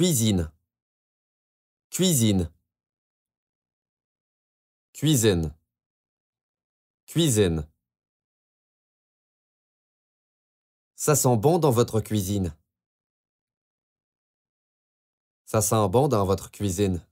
Cuisine. Cuisine. Cuisine. Cuisine. Ça sent bon dans votre cuisine. Ça sent bon dans votre cuisine.